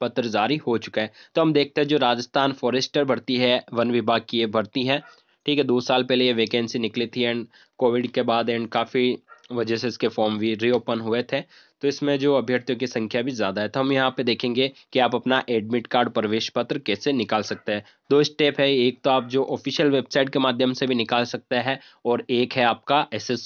पत्र जारी हो चुका है तो हम देखते हैं जो राजस्थान फॉरेस्टर भर्ती है वन विभाग की ये भर्ती है ठीक है दो साल पहले ये वैकेंसी निकली थी एंड कोविड के बाद एंड काफ़ी वजह से इसके फॉर्म भी रीओपन हुए थे तो इसमें जो अभ्यर्थियों की संख्या भी ज़्यादा है तो हम यहाँ पे देखेंगे कि आप अपना एडमिट कार्ड प्रवेश पत्र कैसे निकाल सकते हैं दो स्टेप है एक तो आप जो ऑफिशियल वेबसाइट के माध्यम से भी निकाल सकते हैं और एक है आपका एस एस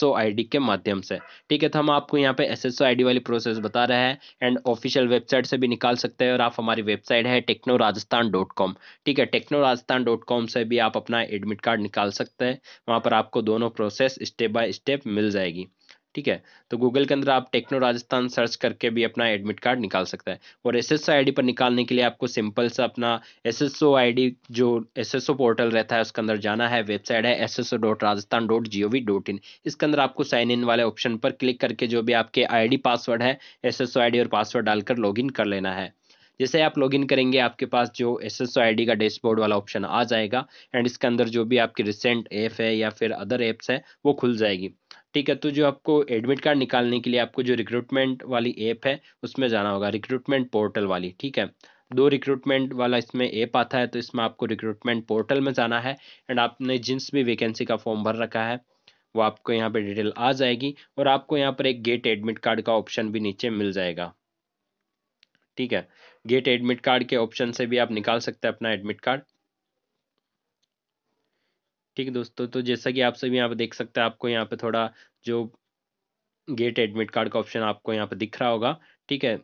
के माध्यम से ठीक है तो हम आपको यहाँ पे एस एस वाली प्रोसेस बता रहे हैं एंड ऑफिशियल वेबसाइट से भी निकाल सकते हैं और आप हमारी वेबसाइट है टेक्नो राजस्थान डॉट कॉम ठीक है टेक्नो राजस्थान डॉट कॉम से भी आप अपना एडमिट कार्ड निकाल सकते हैं वहाँ पर आपको दोनों प्रोसेस स्टेप बाय स्टेप मिल जाएगी ठीक है तो गूगल के अंदर आप टेक्नो राजस्थान सर्च करके भी अपना एडमिट कार्ड निकाल सकता है और एस एस आई पर निकालने के लिए आपको सिंपल सा अपना S S O I D जो एस एस ओ पोर्टल रहता है उसके अंदर जाना है वेबसाइट है S S O dot Rajasthan dot G O V dot in इसके अंदर आपको साइन इन वाले ऑप्शन पर क्लिक करके जो भी आपके आई डी पासवर्ड है S S O I D और पासवर्ड डालकर लॉग इन कर लेना है जैसे आप लॉगिन करेंगे आपके पास जो एस एस का डैशबोर्ड वाला ऑप्शन आ जाएगा एंड इसके अंदर जो भी आपकी रिसेंट ऐप है या फिर अदर ऐप्स हैं वो खुल जाएगी ठीक है तो जो आपको एडमिट कार्ड निकालने के लिए आपको जो रिक्रूटमेंट वाली ऐप है उसमें जाना होगा रिक्रूटमेंट पोर्टल वाली ठीक है दो रिक्रूटमेंट वाला इसमें ऐप आता है तो इसमें आपको रिक्रूटमेंट पोर्टल में जाना है एंड आपने जिस भी वैकेंसी का फॉर्म भर रखा है वो आपको यहाँ पर डिटेल आ जाएगी और आपको यहाँ पर एक गेट एडमिट कार्ड का ऑप्शन भी नीचे मिल जाएगा ठीक है गेट एडमिट कार्ड के ऑप्शन से भी आप निकाल सकते हैं अपना एडमिट कार्ड ठीक है दोस्तों तो जैसा कि आप सभी यहाँ पे देख सकते हैं आपको यहाँ पे थोड़ा जो गेट एडमिट कार्ड का ऑप्शन आपको यहाँ पे दिख रहा होगा ठीक है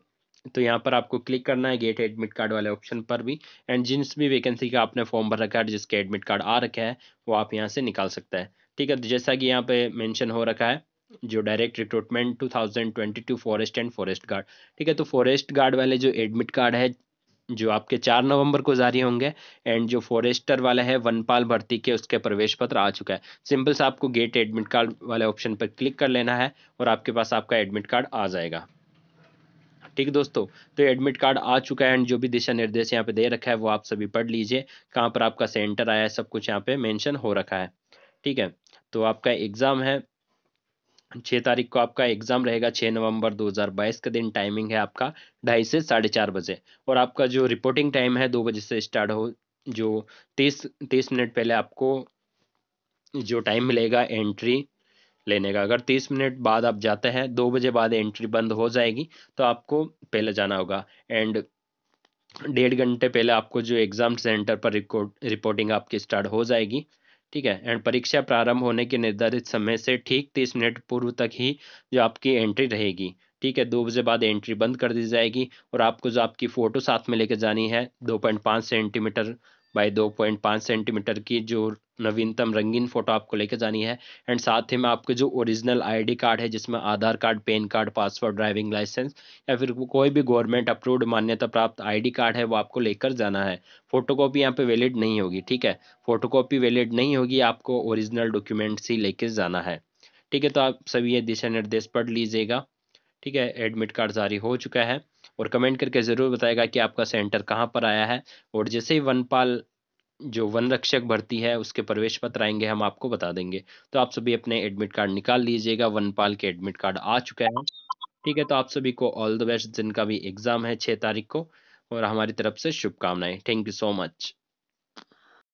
तो यहाँ पर आपको क्लिक करना है गेट एडमिट कार्ड वाले ऑप्शन पर भी एंड जिस भी वैकेंसी का आपने फॉर्म भर रखा है जिसके एडमिट कार्ड आ रखा है वो आप यहाँ से निकाल सकता है ठीक है तो जैसा कि यहाँ पे मेंशन हो रखा है जो direct recruitment 2022 forest and forest guard ठीक है तो फॉरेस्ट गार्ड वाले जो एडमिट कार्ड है जो आपके चार नवंबर को जारी होंगे एंड जो फॉरेस्टर वाला है वनपाल भर्ती के उसके प्रवेश पत्र आ चुका है सिंपल से आपको गेट एडमिट कार्ड वाले ऑप्शन पर क्लिक कर लेना है और आपके पास आपका एडमिट कार्ड आ जाएगा ठीक दोस्तों तो एडमिट कार्ड आ चुका है एंड जो भी दिशा निर्देश यहाँ पे दे रखा है वो आप सभी पढ़ लीजिए कहाँ पर आपका सेंटर आया है सब कुछ यहाँ पे मेंशन हो रखा है ठीक है तो आपका एग्ज़ाम है छः तारीख को आपका एग्ज़ाम रहेगा छः नवंबर 2022 का दिन टाइमिंग है आपका ढाई से साढ़े चार बजे और आपका जो रिपोर्टिंग टाइम है दो बजे से स्टार्ट हो जो तीस तीस मिनट पहले आपको जो टाइम मिलेगा एंट्री लेने का अगर तीस मिनट बाद आप जाते हैं दो बजे बाद एंट्री बंद हो जाएगी तो आपको पहले जाना होगा एंड डेढ़ घंटे पहले आपको जो एग्ज़ाम सेंटर पर रिपोर्ट रिपोर्टिंग आपकी स्टार्ट हो जाएगी ठीक है एंड परीक्षा प्रारंभ होने के निर्धारित समय से ठीक तीस मिनट पूर्व तक ही जो आपकी एंट्री रहेगी ठीक है दो बजे बाद एंट्री बंद कर दी जाएगी और आपको जो आपकी फ़ोटो साथ में लेके जानी है दो पॉइंट पाँच सेंटीमीटर बाई दो पॉइंट पाँच सेंटीमीटर की जो नवीनतम रंगीन फ़ोटो आपको लेके जानी है एंड साथ ही में आपके जो ओरिजिनल आईडी कार्ड है जिसमें Aadhaar card PAN card password driving licence या फिर कोई भी गवर्नमेंट अप्रूव्ड मान्यता प्राप्त आईडी कार्ड है वो आपको लेकर जाना है फोटो कॉपी यहाँ पर वैलिड नहीं होगी ठीक है फोटो कॉपी वैलिड नहीं होगी आपको ओरिजिनल डॉक्यूमेंट्स ही लेके जाना है ठीक है तो आप सभी ये दिशा निर्देश पढ़ लीजिएगा ठीक है एडमिट कार्ड जारी हो चुका है और कमेंट करके ज़रूर बताएगा कि आपका सेंटर कहाँ पर आया है और जैसे ही वनपाल जो वन रक्षक भर्ती है उसके प्रवेश पत्र आएंगे हम आपको बता देंगे तो आप सभी अपने एडमिट कार्ड निकाल लीजिएगा वनपाल के एडमिट कार्ड आ चुका है ठीक है तो आप सभी को ऑल द बेस्ट जिनका भी एग्जाम है छः तारीख को और हमारी तरफ से शुभकामनाएं थैंक यू सो मच